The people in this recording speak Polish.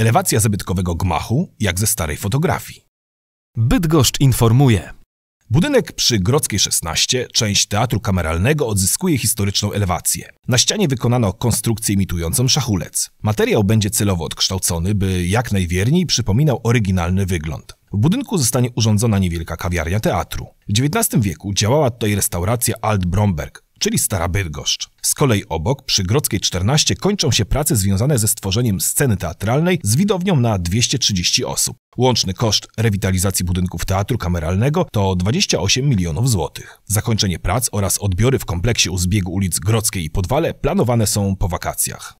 Elewacja zabytkowego gmachu, jak ze starej fotografii. Bydgoszcz informuje. Budynek przy Grodzkiej 16, część teatru kameralnego, odzyskuje historyczną elewację. Na ścianie wykonano konstrukcję imitującą szachulec. Materiał będzie celowo odkształcony, by jak najwierniej przypominał oryginalny wygląd. W budynku zostanie urządzona niewielka kawiarnia teatru. W XIX wieku działała tutaj restauracja Alt Bromberg, czyli Stara Bydgoszcz. Z kolei obok, przy Grodzkiej 14, kończą się prace związane ze stworzeniem sceny teatralnej z widownią na 230 osób. Łączny koszt rewitalizacji budynków teatru kameralnego to 28 milionów złotych. Zakończenie prac oraz odbiory w kompleksie u zbiegu ulic Grodzkiej i Podwale planowane są po wakacjach.